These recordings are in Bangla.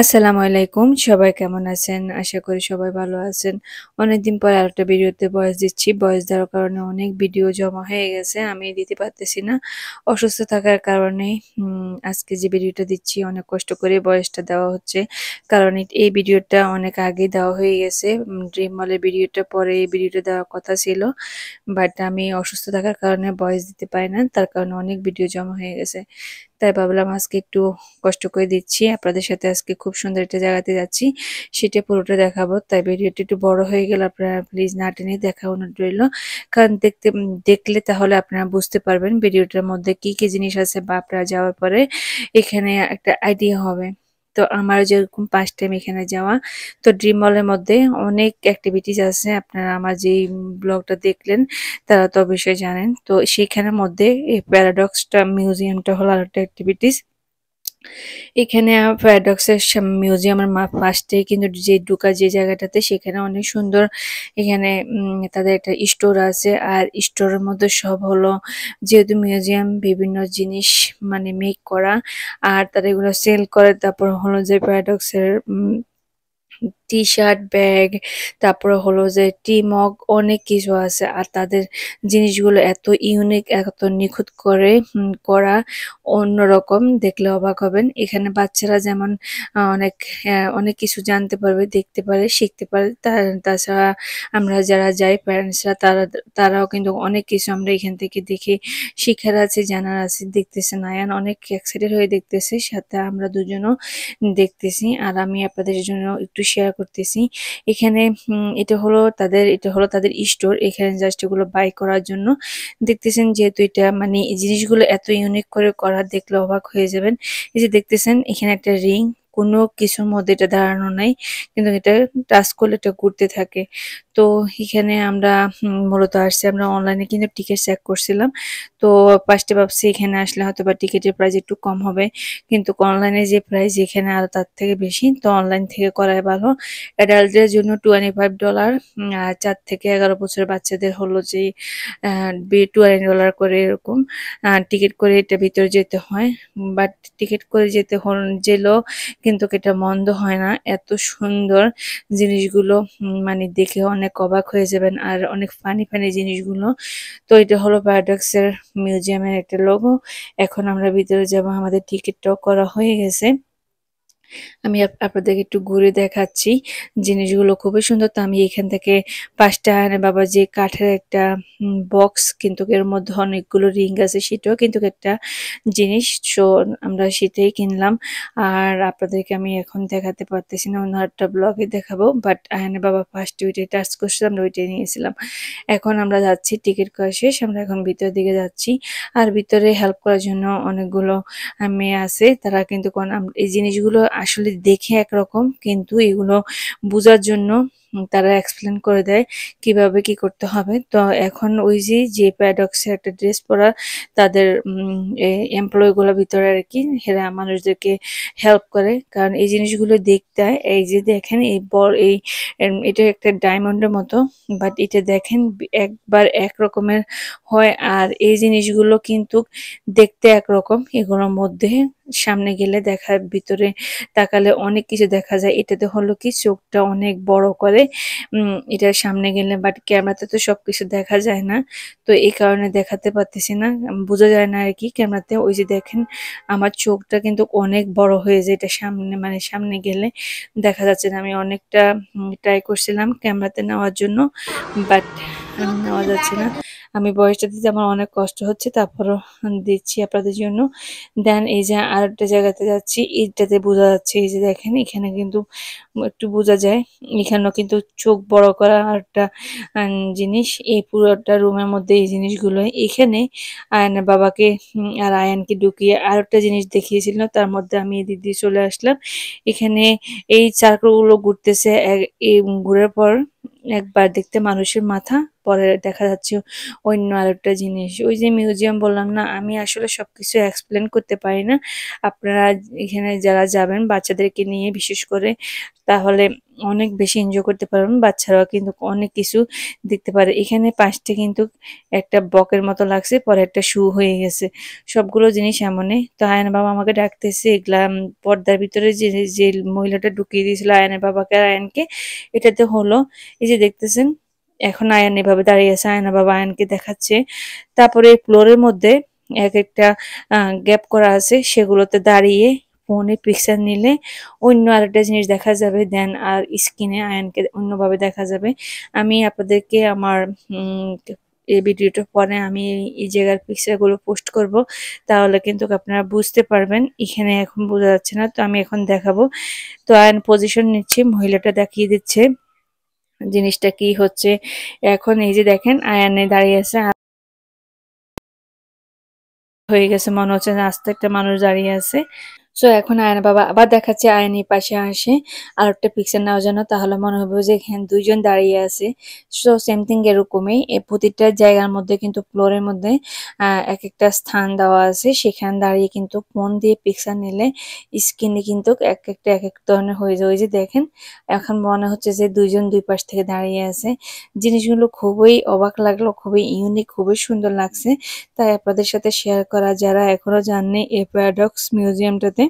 আসসালামু আলাইকুম সবাই কেমন আছেন আশা করি সবাই ভালো আছেন অনেকদিন পর আরেকটা একটা ভিডিওতে বয়স দিচ্ছি বয়স দেওয়ার কারণে অনেক ভিডিও জমা হয়ে গেছে আমি দিতে পারতেছি না অসুস্থ থাকার কারণে আজকে যে ভিডিওটা দিচ্ছি অনেক কষ্ট করে বয়সটা দেওয়া হচ্ছে কারণ এই ভিডিওটা অনেক আগে দেওয়া হয়ে গেছে ড্রিম মলের ভিডিওটা পরে এই ভিডিওটা দেওয়ার কথা ছিল বাট আমি অসুস্থ থাকার কারণে বয়স দিতে পারি না তার কারণে অনেক ভিডিও জমা হয়ে গেছে তাই ভাবলাম আজকে একটু কষ্ট করে দিচ্ছি আপনাদের সাথে আজকে খুব সুন্দর একটা জায়গাতে যাচ্ছি সেটা পুরোটা দেখাবো তাই ভিডিওটি একটু বড় হয়ে গেল আপনারা প্লিজ না টেনে দেখা অনুরোধ রইল কারণ দেখতে দেখলে তাহলে আপনারা বুঝতে পারবেন ভিডিওটার মধ্যে কি কি জিনিস আছে বা আপনারা যাওয়ার পরে এখানে একটা আইডিয়া হবে তো আমার যেরকম পাঁচ টাইম এখানে যাওয়া তো ড্রিম মলের মধ্যে অনেক অ্যাক্টিভিটিস আছে আপনারা আমার যেই ব্লগটা দেখলেন তারা তো অবশ্যই জানেন তো সেইখানের মধ্যে এই প্যারাডক্সটা মিউজিয়ামটা হলো আরেকটা অ্যাক্টিভিটিস এখানে প্যারাডক্সের মিউজিয়ামের ফার্স্টে কিন্তু যে ঢুকা যে জায়গাটাতে সেখানে অনেক সুন্দর এখানে তাদের একটা স্টোর আছে আর স্টোরের মধ্যে সব হলো যেহেতু মিউজিয়াম বিভিন্ন জিনিস মানে মেক করা আর তারা এগুলো সেল করে তারপর হলো যে প্যারাডক্সের টি শার্ট ব্যাগ তারপরে হলো যে টি মগ অনেক কিছু আছে আর তাদের জিনিসগুলো এত ইউনিক এত নিখুঁত করে করা অন্যরকম দেখলে অবাক হবেন এখানে বাচ্চারা যেমন অনেক অনেক কিছু জানতে পারবে দেখতে পারে শিখতে পারে তাছাড়া আমরা যারা যাই প্যারেন্টসরা তারা তারাও কিন্তু অনেক কিছু আমরা এখান থেকে দেখে শিখার আছে জানার আছে দেখতেছে নায়ান অনেক এক্সাইটেড হয়ে দেখতেছে সাথে আমরা দুজনও দেখতেছি আর আমি আপনাদের জন্য একটু শেয়ার করতেছি এখানে এটা হলো তাদের এটা হলো তাদের স্টোর এখানে জাস্ট এগুলো বাই করার জন্য দেখতেছেন যেহেতু এটা মানে জিনিসগুলো এত ইউনিক করে করা দেখলে অবাক হয়ে যাবেন এই যে দেখতেছেন এখানে একটা রিং কোনো কিছুর মধ্যে এটা দাঁড়ানো নাই কিন্তু এটা টাচ করলে এটা ঘুরতে থাকে তো এখানে আমরা মূলত আসছি আমরা অনলাইনে কিন্তু টিকিট চেক করছিলাম তো পাঁচটি ভাবছি এখানে আসলে হয়তো বা টিকিটের প্রাইস একটু কম হবে কিন্তু অনলাইনে যে প্রাইস এখানে আর তার থেকে বেশি তো অনলাইন থেকে করাই ভালো অ্যাডাল্টদের জন্য টোয়েন্টি ফাইভ ডলার চার থেকে এগারো বছর বাচ্চাদের হলো যে টোয়েন্টি ডলার করে এরকম টিকিট করে এটা ভিতরে যেতে হয় বাট টিকিট করে যেতে হল গেলেও কিন্তু এটা মন্দ হয় না এত সুন্দর জিনিসগুলো মানে দেখে অনেক অবাক হয়ে যাবেন আর অনেক ফানি ফানি জিনিসগুলো তো এটা হলো বায়োডক্সের মিউজিয়ামের একটা লোগো এখন আমরা ভিতরে যাব আমাদের টক করা হয়ে গেছে আমি আপনাদেরকে একটু ঘুরে দেখাচ্ছি জিনিসগুলো খুবই সুন্দর তো আমি এখান থেকে পাঁচটা আনে বাবা যে কাঠের একটা বক্স কিন্তু এর মধ্যে অনেকগুলো রিং আছে সেটাও কিন্তু একটা জিনিস সো আমরা সেটাই কিনলাম আর আপনাদেরকে আমি এখন দেখাতে পারতেছি না অন্য একটা ব্লগে দেখাবো বাট আয়নে বাবা ফার্স্ট ওইটাই টাচ করছিলাম আমরা ওইটাই নিয়েছিলাম এখন আমরা যাচ্ছি টিকিট করা শেষ আমরা এখন ভিতরের দিকে যাচ্ছি আর ভিতরে হেল্প করার জন্য অনেকগুলো মেয়ে আছে তারা কিন্তু এই জিনিসগুলো আসলে দেখে একরকম কিন্তু এগুলো বোঝার জন্য তারা এক্সপ্লেন করে দেয় কিভাবে কি করতে হবে তো এখন ওই যে যে প্যাডক্সে একটা ড্রেস পরা তাদের এমপ্লয়গুলো ভিতরে আর কি হেরা মানুষদেরকে হেল্প করে কারণ এই জিনিসগুলো দেখতে এই যে দেখেন এই বর এই এটা একটা ডায়মন্ডের মতো বাট এটা দেখেন একবার এক রকমের হয় আর এই জিনিসগুলো কিন্তু দেখতে একরকম এগুলোর মধ্যে সামনে গেলে দেখা ভিতরে তাকালে অনেক কিছু দেখা যায় এটাতে হলো কি চোখটা অনেক বড় করে এটার সামনে গেলে বাট ক্যামেরাতে তো সব কিছু দেখা যায় না তো এই কারণে দেখাতে পারতেছি না বোঝা যায় না আর কি ক্যামেরাতে ওই যে দেখেন আমার চোখটা কিন্তু অনেক বড় হয়ে যায় এটা সামনে মানে সামনে গেলে দেখা যাচ্ছে না আমি অনেকটা ট্রাই করছিলাম ক্যামেরাতে নেওয়ার জন্য বাট নেওয়া যাচ্ছে না আমি বয়সটা দিতে আমার অনেক কষ্ট হচ্ছে তারপরও দিচ্ছি আপনাদের জন্য দেন এই যে আর একটা জায়গাতে যাচ্ছি এইটাতে বোঝা যাচ্ছে এই যে দেখেন এখানে কিন্তু একটু বোঝা যায় এখানেও কিন্তু চোখ বড় করা আর একটা জিনিস এই পুরোটা রুমের মধ্যে এই জিনিসগুলো এখানে আয়ান বাবাকে আর আয়ানকে ঢুকিয়ে আর একটা জিনিস দেখিয়েছিল তার মধ্যে আমি দিদি চলে আসলাম এখানে এই চারকগুলো ঘুরতেছে ঘুরার পর একবার দেখতে মানুষের মাথা পরে দেখা যাচ্ছে অন্য আরেকটা জিনিস ওই যে মিউজিয়াম বললাম না আমি আসলে সব কিছু এক্সপ্লেন করতে পারি না আপনারা এখানে যারা যাবেন বাচ্চাদেরকে নিয়ে বিশেষ করে তাহলে অনেক বেশি এনজয় করতে পারবেন বাচ্চারাও কিন্তু অনেক কিছু দেখতে পারে এখানে পাঁচটি কিন্তু একটা বকের মতো লাগছে পরে একটা শু হয়ে গেছে সবগুলো জিনিস এমনই তো আয়না বাবা আমাকে ডাকতেছে এগুলা পর্দার ভিতরে যে যে মহিলাটা ঢুকিয়ে দিয়েছিল আয়না বাবাকে আর আয়নকে এটাতে হলো এই যে দেখতেছেন এখন আয়ান এভাবে দাঁড়িয়ে আছে আয়না বাবা আয়ানকে দেখাচ্ছে তারপরে ফ্লোরের মধ্যে এক একটা গ্যাপ করা আছে সেগুলোতে দাঁড়িয়ে ফোনে পিকচার নিলে অন্য আরেকটা জিনিস দেখা যাবে দেন আর স্ক্রিনে আয়নকে অন্যভাবে দেখা যাবে আমি আপনাদেরকে আমার এই ভিডিওটা পরে আমি এই জায়গার পিকচারগুলো পোস্ট করব তাহলে কিন্তু আপনারা বুঝতে পারবেন এখানে এখন বোঝা যাচ্ছে না তো আমি এখন দেখাবো তো আয়ন পজিশন নিচ্ছে মহিলাটা দেখিয়ে দিচ্ছে জিনিসটা কি হচ্ছে এখন এই যে দেখেন আয়ানে দাঁড়িয়ে আছে হয়ে গেছে মনে হচ্ছে আস্তে একটা মানুষ দাঁড়িয়ে আছে সো এখন আয়না বাবা আবার দেখাচ্ছে আয়নি পাশে আসে আর একটা পিকচার নেওয়ার জন্য তাহলে মনে হবে যে এখানে দুইজন দাঁড়িয়ে আছে সো সেম থিং এরকমই প্রতিটা জায়গার মধ্যে কিন্তু ফ্লোরের মধ্যে এক একটা স্থান দেওয়া আছে সেখানে দাঁড়িয়ে কিন্তু ফোন দিয়ে পিকচার নিলে স্ক্রিনে কিন্তু এক একটা এক এক ধরনের হয়ে যায় ওই যে দেখেন এখন মনে হচ্ছে যে দুইজন দুই পাশ থেকে দাঁড়িয়ে আছে জিনিসগুলো খুবই অবাক লাগলো খুবই ইউনিক খুবই সুন্দর লাগছে তাই আপনাদের সাথে শেয়ার করা যারা এখনও জাননি এ প্যারাডক্স মিউজিয়ামটাতে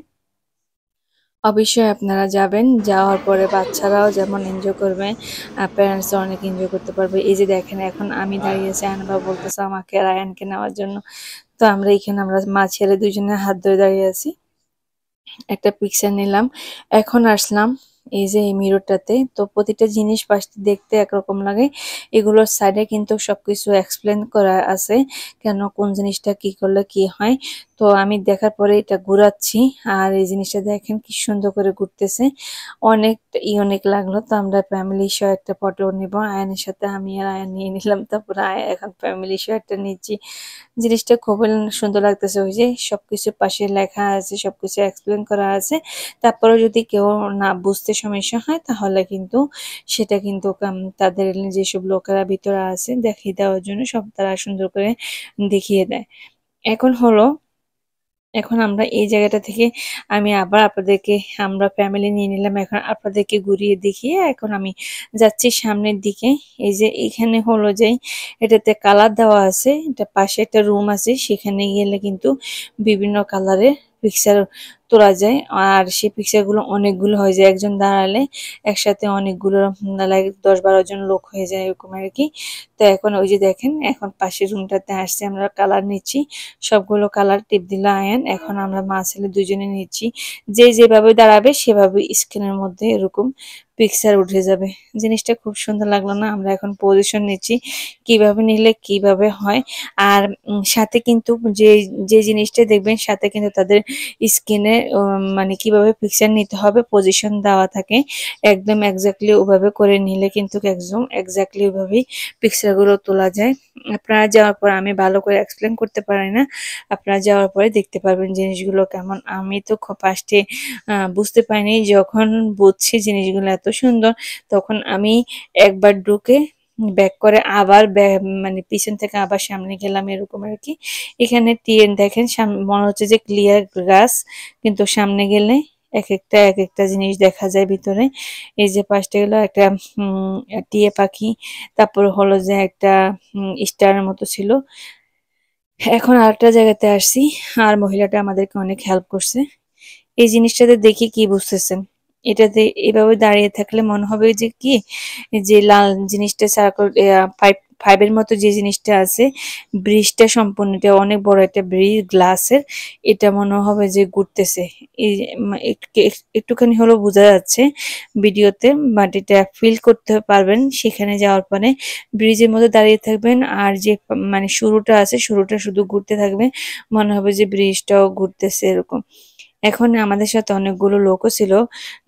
অবশ্যই আপনারা যাবেন যাওয়ার পরে বাচ্চারাও যেমন এনজয় করবে প্যারেন্টস অনেক এনজয় করতে পারবে এই যে দেখেন এখন আমি দাঁড়িয়েছি আনবা বলতেছে আমাকে রায়ানকে নেওয়ার জন্য তো আমরা এখানে আমরা মা ছেলে দুজনে হাত ধরে দাঁড়িয়ে আছি একটা পিকচার নিলাম এখন আসলাম এই যে এই মিররটাতে তো প্রতিটা জিনিস পাশটি দেখতে একরকম লাগে এগুলোর সাইডে কিন্তু সবকিছু এক্সপ্লেন করা আছে কেন কোন জিনিসটা কি করলে কি হয় তো আমি দেখার পরে এটা ঘুরাচ্ছি আর এই জিনিসটা দেখেন কি সুন্দর করে ঘুরতেছে অনেক ইউনিক লাগলো তো আমরা ফ্যামিলি সহ একটা ফটো নেব আয়নের সাথে আমি আর আয়ন নিয়ে নিলাম তারপর আয় এখন ফ্যামিলি সহ একটা নিচ্ছি জিনিসটা খুবই সুন্দর লাগতেছে ওই যে সবকিছু পাশে লেখা আছে সবকিছু এক্সপ্লেন করা আছে তারপরে যদি কেউ না বুঝতে সমস্যা হয় তাহলে কিন্তু সেটা কিন্তু তাদের যেসব লোকেরা ভিতরে আছে দেখিয়ে দেওয়ার জন্য সব তারা সুন্দর করে দেখিয়ে দেয় এখন হলো এখন আমরা এই জায়গাটা থেকে আমি আবার আপনাদেরকে আমরা ফ্যামিলি নিয়ে নিলাম এখন আপনাদেরকে ঘুরিয়ে দেখিয়ে এখন আমি যাচ্ছি সামনের দিকে এই যে এখানে হলো যে এটাতে কালার দেওয়া আছে এটা পাশে একটা রুম আছে সেখানে গেলে কিন্তু বিভিন্ন কালারের পিকচার তোলা যায় আর সেই পিকচারগুলো অনেকগুলো হয়ে যায় একজন দাঁড়ালে একসাথে অনেকগুলো লাগে দশ বারো জন লোক হয়ে যায় এরকম আর কি তো এখন ওই যে দেখেন এখন পাশের রুমটাতে আসছে আমরা কালার নিচ্ছি সবগুলো কালার টিপ দিলে আয়েন এখন আমরা মা ছেলে দুজনে নিচ্ছি যে যেভাবে দাঁড়াবে সেভাবে স্ক্রিনের মধ্যে এরকম পিকচার উঠে যাবে জিনিসটা খুব সুন্দর লাগলো না আমরা এখন পজিশন নিচ্ছি কিভাবে নিলে কিভাবে হয় আর সাথে কিন্তু যে যে জিনিসটা দেখবেন সাথে কিন্তু তাদের স্কিনে মানে কিভাবে পিকচার নিতে হবে পজিশন দেওয়া থাকে একদম একজাক্টলি ওভাবে করে নিলে কিন্তু একদম একজাক্টলি ওভাবেই পিকচারগুলো তোলা যায় আপনারা যাওয়ার পর আমি ভালো করে এক্সপ্লেন করতে পারি না আপনারা যাওয়ার পরে দেখতে পারবেন জিনিসগুলো কেমন আমি তো ফার্স্টে বুঝতে পারিনি যখন বুঝছি জিনিসগুলো এত সুন্দর তখন আমি একবার ঢুকে ব্যাক করে আবার মানে পিছন থেকে আবার সামনে গেলাম এরকম আর কি এখানে টিএন দেখেন মনে হচ্ছে যে ক্লিয়ার গ্লাস কিন্তু সামনে গেলে এক একটা এক একটা জিনিস দেখা যায় ভিতরে এই যে পাশটা গেলো একটা টিয়ে পাখি তারপর হলো যে একটা স্টারের মতো ছিল এখন আরেকটা জায়গাতে আসছি আর মহিলাটা আমাদেরকে অনেক হেল্প করছে এই জিনিসটাতে দেখি কি বুঝতেছেন এটাতে এভাবে দাঁড়িয়ে থাকলে মনে হবে যে কি যে লাল জিনিসটা সার্কল পাইপ ফাইভের মতো যে জিনিসটা আছে ব্রিজটা সম্পূর্ণ এটা অনেক বড় একটা ব্রিজ গ্লাসের এটা মনে হবে যে ঘুরতেছে একটুখানি হলেও বোঝা যাচ্ছে ভিডিওতে বাট এটা ফিল করতে পারবেন সেখানে যাওয়ার পরে ব্রিজের মধ্যে দাঁড়িয়ে থাকবেন আর যে মানে শুরুটা আছে শুরুটা শুধু ঘুরতে থাকবে মনে হবে যে ব্রিজটাও ঘুরতেছে এরকম এখন আমাদের সাথে অনেকগুলো লোকও ছিল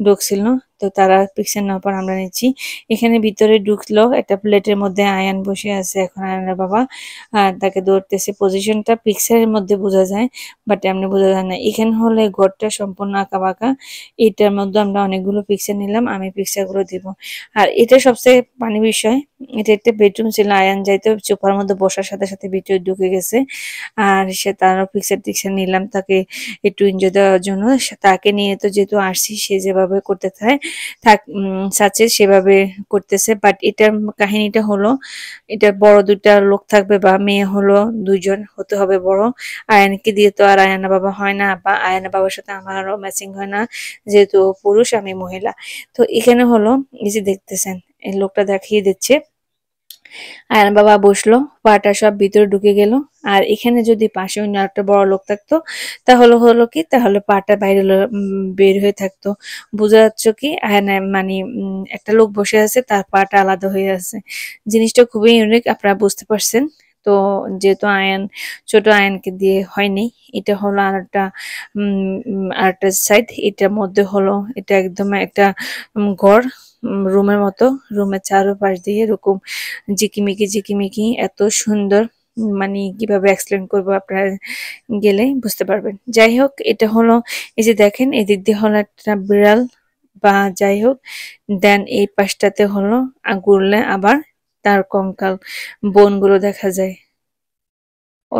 ঢুকছিল তো তারা পিকচার নেওয়ার পর আমরা নিচ্ছি এখানে ভিতরে ঢুকলো একটা প্লেটের মধ্যে আয়ান বসে আছে এখন আয়ানের বাবা আর তাকে দৌড়তেছে পজিশনটা পিকচারের মধ্যে বোঝা যায় বাট এমনি বোঝা যায় না এখানে হলে ঘরটা সম্পূর্ণ আঁকা বাঁকা এটার মধ্যে আমরা অনেকগুলো পিকচার নিলাম আমি পিকচারগুলো দিব আর এটা সবচেয়ে পানি বিষয় এটা একটা বেডরুম ছিল আয়ান যাইতে চোপার মধ্যে বসার সাথে সাথে ভিতরে ঢুকে গেছে আর সে তারও পিকচার টিকচার নিলাম তাকে একটু এনজয় দেওয়ার জন্য তাকে নিয়ে তো যেহেতু আসছি সে যেভাবে করতে থাকে সাচে সেভাবে করতেছে বাট এটার কাহিনীটা হলো এটা বড় দুটা লোক থাকবে বা মেয়ে হলো দুজন হতে হবে বড় আয়ানকে দিয়ে তো আর আয়ানা বাবা হয় না বা আয়ানা বাবার সাথে আমারও ম্যাচিং হয় না যেহেতু পুরুষ আমি মহিলা তো এখানে হলো এই যে দেখতেছেন এই লোকটা দেখিয়ে দিচ্ছে আয়ান বাবা বসলো পাটা সব ভিতরে ঢুকে গেল আর এখানে যদি পাশে অন্য একটা বড় লোক থাকতো তাহলে হলো কি তাহলে পাটা বাইরে বের হয়ে থাকতো বোঝা যাচ্ছে কি হ্যাঁ, মানে একটা লোক বসে আছে তার পাটা আলাদা হয়ে আছে জিনিসটা খুবই ইউনিক আপনারা বুঝতে পারছেন তো যেহেতু আয়ন ছোট আয়নকে দিয়ে হয়নি এটা হলো আরেকটা আরেকটা সাইড এটার মধ্যে হলো এটা একদম একটা ঘর রুমের মতো রুমের চারোপাশ দিয়ে এরকম জিকিমিকি জিকিমিকি এত সুন্দর মানে কিভাবে এক্সপ্লেন করবো আপনারা গেলে বুঝতে পারবেন যাই হোক এটা হলো এই যে দেখেন এদিক দিয়ে হলো একটা বিড়াল বা যাই হোক দেন এই পাশটাতে হলো ঘুরলে আবার তার কঙ্কাল বনগুলো দেখা যায়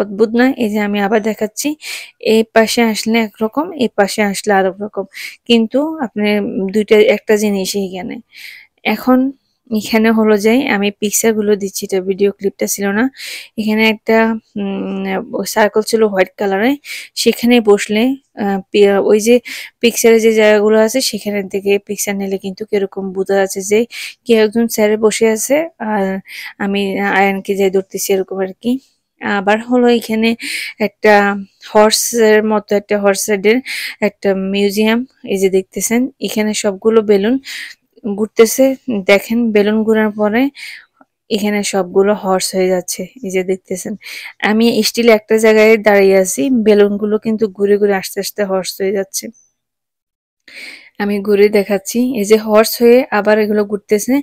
অদ্ভুত না এই যে আমি আবার দেখাচ্ছি এই পাশে আসলে একরকম এই পাশে আসলে আরেক রকম কিন্তু আপনি দুইটা একটা জিনিস এইখানে এখন এখানে হলো যে আমি পিকচার গুলো দিচ্ছি এটা ভিডিও ক্লিপটা ছিল না এখানে একটা সার্কেল ছিল হোয়াইট কালারে সেখানে বসলে ওই যে পিকচারে যে জায়গাগুলো আছে সেখানে থেকে পিকচার নিলে কিন্তু কিরকম বোঝা যাচ্ছে যে কেউ একজন স্যারে বসে আছে আর আমি আয়নকে যাই ধরতেছি এরকম আর কি আবার হলো এখানে একটা হর্সের মতো একটা হর্স রাইডের একটা মিউজিয়াম এই যে দেখতেছেন এখানে সবগুলো বেলুন ঘুরতেছে দেখেন বেলুন ঘুরার পরে এখানে সবগুলো হর্স হয়ে যাচ্ছে এই যে দেখতেছেন আমি স্টিল একটা জায়গায় দাঁড়িয়ে আছি বেলুনগুলো কিন্তু ঘুরে ঘুরে আস্তে আস্তে হর্স হয়ে যাচ্ছে আমি ঘুরে দেখাচ্ছি এই যে হর্স হয়ে আবার এগুলো ঘুরতেছে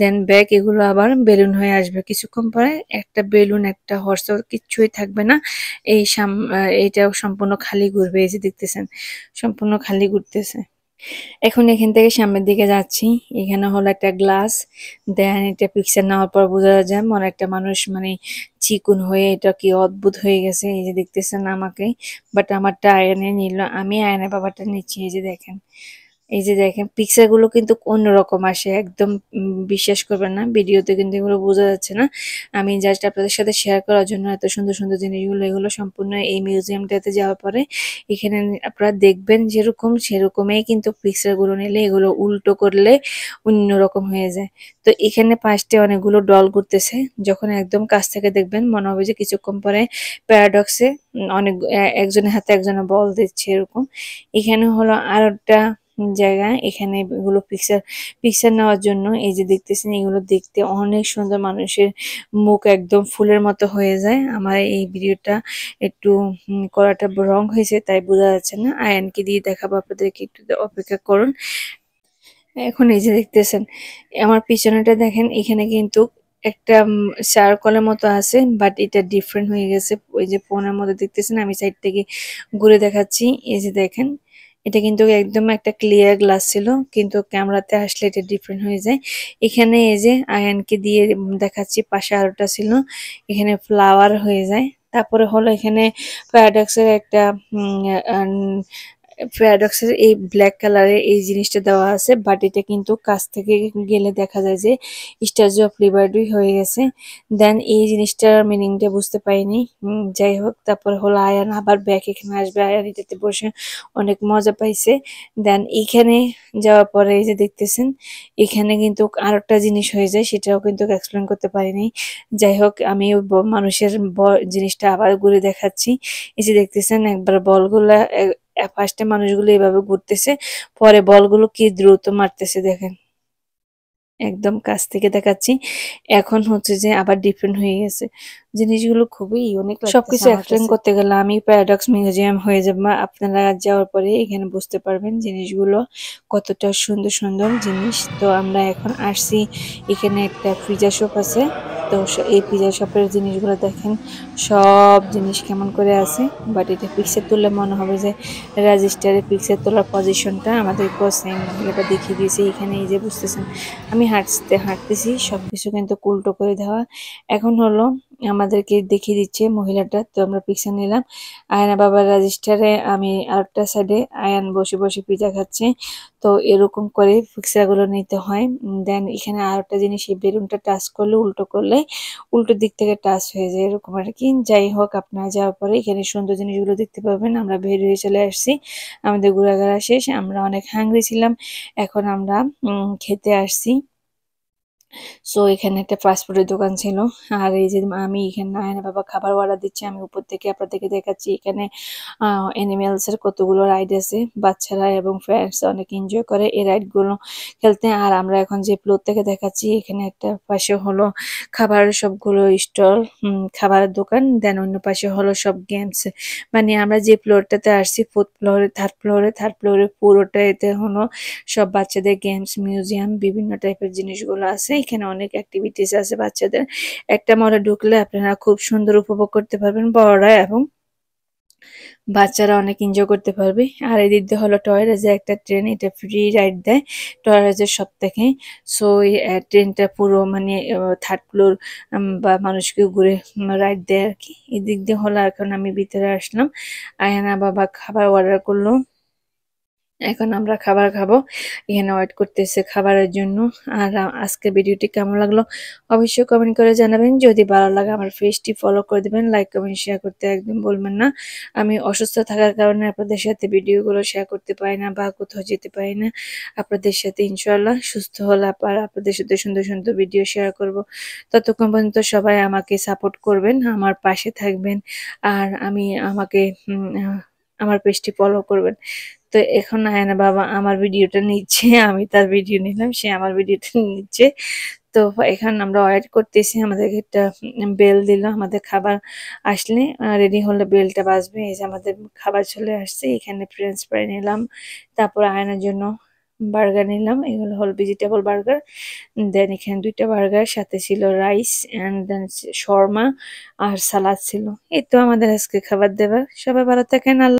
দেন ব্যাগ এগুলো আবার বেলুন হয়ে আসবে কিছুক্ষণ পরে একটা বেলুন একটা হর্স কিচ্ছুই থাকবে না এই সাম এইটাও সম্পূর্ণ খালি ঘুরবে এই যে দেখতেছেন সম্পূর্ণ খালি ঘুরতেছে এখন এখান থেকে সামনের দিকে যাচ্ছি এখানে হলো একটা গ্লাস দেন এটা পিকচার নেওয়ার পর বোঝা যায় মনে একটা মানুষ মানে চিকুন হয়ে এটা কি অদ্ভুত হয়ে গেছে এই যে দেখতেছেন আমাকে বাট আমারটা আয়নে নিল আমি আয়নে বাবাটা নিচ্ছি এই যে দেখেন এই যে দেখেন পিকচার গুলো কিন্তু অন্যরকম আসে একদম বিশ্বাস করবেন না ভিডিওতে কিন্তু এগুলো বোঝা যাচ্ছে না আমি জাস্ট আপনাদের সাথে শেয়ার করার জন্য এত সুন্দর সুন্দর জিনিসগুলো এগুলো সম্পূর্ণ এই মিউজিয়ামটাতে যাওয়ার পরে এখানে আপনারা দেখবেন যেরকম সেরকমই কিন্তু পিকচার গুলো নিলে এগুলো উল্টো করলে অন্যরকম হয়ে যায় তো এখানে পাঁচটি অনেকগুলো ডল ঘুরতেছে যখন একদম কাছ থেকে দেখবেন মনে হবে যে কিছুক্ষণ পরে প্যারাডক্সে অনেক একজনের হাতে একজনে বল দিচ্ছে এরকম এখানে হলো আরেকটা জায়গা এখানে এগুলো পিকচার পিকচার নেওয়ার জন্য এই যে দেখতেছেন এগুলো দেখতে অনেক সুন্দর মানুষের মুখ একদম ফুলের মতো হয়ে যায় আমার এই ভিডিওটা একটু করাটা রং হয়েছে তাই বোঝা যাচ্ছে না আয়ানকে দিয়ে দেখাবো আপনাদেরকে একটু অপেক্ষা করুন এখন এই যে দেখতেছেন আমার পিছনেটা দেখেন এখানে কিন্তু একটা চারকলের মতো আছে বাট এটা ডিফারেন্ট হয়ে গেছে ওই যে ফোনের মতো দেখতেছেন আমি সাইড থেকে ঘুরে দেখাচ্ছি এই যে দেখেন এটা কিন্তু একদম একটা ক্লিয়ার গ্লাস ছিল কিন্তু ক্যামেরাতে আসলে এটা ডিফারেন্ট হয়ে যায় এখানে এই যে আয়ানকে দিয়ে দেখাচ্ছি পাশে আরোটা ছিল এখানে ফ্লাওয়ার হয়ে যায় তারপরে হলো এখানে প্যারাডক্সের একটা প্যারাডক্সের এই ব্ল্যাক কালারের এই জিনিসটা দেওয়া আছে বাট এটা কিন্তু কাছ থেকে গেলে দেখা যায় যে স্ট্যাচু অফ লিবার্টি হয়ে গেছে দেন এই জিনিসটার মিনিংটা বুঝতে পারিনি যাই হোক তারপর হলো আয়ান আবার ব্যাক এখানে আসবে আয়ান এটাতে বসে অনেক মজা পাইছে দেন এখানে যাওয়ার পরে এই যে দেখতেছেন এখানে কিন্তু আরেকটা জিনিস হয়ে যায় সেটাও কিন্তু এক্সপ্লেন করতে পারিনি যাই হোক আমি মানুষের জিনিসটা আবার ঘুরে দেখাচ্ছি এই যে দেখতেছেন একবার বলগুলা ফার্স্টে মানুষগুলো এভাবে ঘুরতেছে পরে বলগুলো কি দ্রুত মারতেছে দেখেন একদম কাছ থেকে দেখাচ্ছি এখন হচ্ছে যে আবার ডিফারেন্ট হয়ে গেছে জিনিসগুলো খুবই ইউনিক সবকিছু এক্সপ্লেন করতে গেলে আমি প্যারাডক্স মিউজিয়াম হয়ে যাব আপনারা যাওয়ার পরে এখানে বুঝতে পারবেন জিনিসগুলো কতটা সুন্দর সুন্দর জিনিস তো আমরা এখন আসছি এখানে একটা ফ্রিজা শপ আছে তো এই পিজা শপের জিনিসগুলো দেখেন সব জিনিস কেমন করে আছে বাট এটা পিকচার তুললে মনে হবে যে রেজিস্টারে পিকচার তোলার পজিশনটা আমাদের সেম এটা দেখিয়ে দিয়েছে এখানে এই যে বুঝতেছেন আমি হাঁটতে হাঁটতেছি সব কিছু কিন্তু উল্টো করে দেওয়া এখন হলো আমাদেরকে দেখিয়ে দিচ্ছে মহিলাটা তো আমরা পিকচার নিলাম আয়না বাবার রাজিস্টারে আমি আরেকটা সাইডে আয়ান বসে বসে পিজা খাচ্ছে তো এরকম করে পিকচারগুলো নিতে হয় দেন এখানে আরেকটা জিনিস এই বেলুনটা টাচ করলে উল্টো করলে উল্টো দিক থেকে টাচ হয়ে যায় এরকম আর কি যাই হোক আপনারা যাওয়ার পরে এখানে সুন্দর জিনিসগুলো দেখতে পাবেন আমরা বের হয়ে চলে আসছি আমাদের ঘোরাঘোরা শেষ আমরা অনেক হাংরি ছিলাম এখন আমরা খেতে আসছি সো এখানে একটা ফাস্টফুডের দোকান ছিল আর এই যে আমি এখানে আয়না বাবা খাবার অর্ডার দিচ্ছি আমি উপর থেকে আপনাদেরকে দেখাচ্ছি এখানে অ্যানিমেলসের কতগুলো রাইড আছে বাচ্চারা এবং ফ্রেন্ডস অনেক এনজয় করে এই রাইডগুলো খেলতে আর আমরা এখন যে প্লোর থেকে দেখাচ্ছি এখানে একটা পাশে হলো খাবার সবগুলো স্টল খাবারের দোকান দেন অন্য পাশে হলো সব গেমস মানে আমরা যে ফ্লোরটাতে আসছি ফোর্থ ফ্লোরে থার্ড ফ্লোরে থার্ড ফ্লোরে এতে হলো সব বাচ্চাদের গেমস মিউজিয়াম বিভিন্ন টাইপের জিনিসগুলো আছে এখানে অনেক অ্যাক্টিভিটিস আছে বাচ্চাদের একটা মলে ঢুকলে আপনারা খুব সুন্দর উপভোগ করতে পারবেন বড়রা এবং বাচ্চারা অনেক এনজয় করতে পারবে আর দিয়ে হলো টয়রাজে একটা ট্রেন এটা ফ্রি রাইড দেয় টয়রাজের সব থেকে সো এই ট্রেনটা পুরো মানে থার্ড ফ্লোর বা মানুষকে ঘুরে রাইড দেয় আর কি এদিক দিয়ে হলো এখন আমি ভিতরে আসলাম আয়না বাবা খাবার অর্ডার করলো এখন আমরা খাবার খাবো এখানে ওয়েট করতেছে খাবারের জন্য আর আজকে ভিডিওটি কেমন লাগলো অবশ্যই কমেন্ট করে জানাবেন যদি ভালো লাগে আমার ফেসটি ফলো করে দেবেন লাইক কমেন্ট শেয়ার করতে একদম বলবেন না আমি অসুস্থ থাকার কারণে আপনাদের সাথে ভিডিওগুলো শেয়ার করতে পারি না বা কোথাও যেতে পারি না আপনাদের সাথে ইনশাল্লাহ সুস্থ হলে আবার আপনাদের সাথে সুন্দর সুন্দর ভিডিও শেয়ার করব ততক্ষণ পর্যন্ত সবাই আমাকে সাপোর্ট করবেন আমার পাশে থাকবেন আর আমি আমাকে আমার পেজটি ফলো করবেন তো এখন আয়না বাবা আমার ভিডিওটা নিচ্ছে আমি তার ভিডিও নিলাম সে আমার ভিডিওটা নিচ্ছে তো এখন আমরা অর্ডার করতেছি আমাদেরকে একটা বেল দিল আমাদের খাবার আসলে রেডি হলে বেলটা বাজবে এই যে আমাদের খাবার চলে আসছে এখানে ফ্রেঞ্চ ফ্রাই নিলাম তারপর আয়নার জন্য বার্গার নিলাম এগুলো হল ভেজিটেবল বার্গার দেন এখানে দুইটা বার্গার সাথে ছিল রাইস অ্যান্ড দেন শর্মা আর সালাদ ছিল এই তো আমাদের আজকে খাবার দেবার সবাই ভালো থাকেন আল্লাহ